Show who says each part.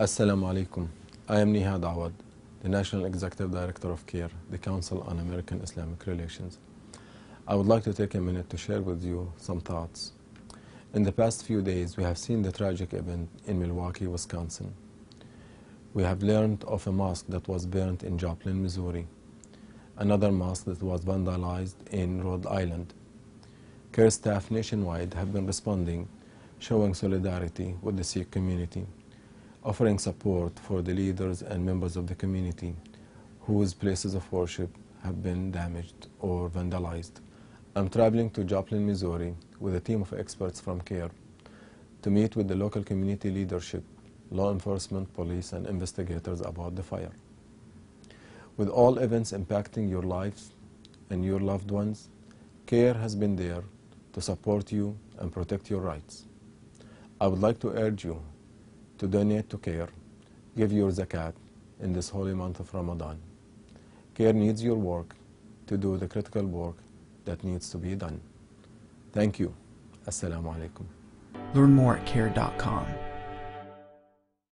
Speaker 1: Assalamu alaikum. I am Nihad Awad, the National Executive Director of CARE, the Council on American Islamic Relations. I would like to take a minute to share with you some thoughts. In the past few days, we have seen the tragic event in Milwaukee, Wisconsin. We have learned of a mosque that was burnt in Joplin, Missouri, another mosque that was vandalized in Rhode Island. CARE staff nationwide have been responding, showing solidarity with the Sikh community offering support for the leaders and members of the community whose places of worship have been damaged or vandalized. I'm traveling to Joplin, Missouri with a team of experts from CARE to meet with the local community leadership, law enforcement, police, and investigators about the fire. With all events impacting your lives and your loved ones, CARE has been there to support you and protect your rights. I would like to urge you to donate to care. Give your zakat in this holy month of Ramadan. Care needs your work to do the critical work that needs to be done. Thank you. Assalamu alaikum. Learn more at care.com.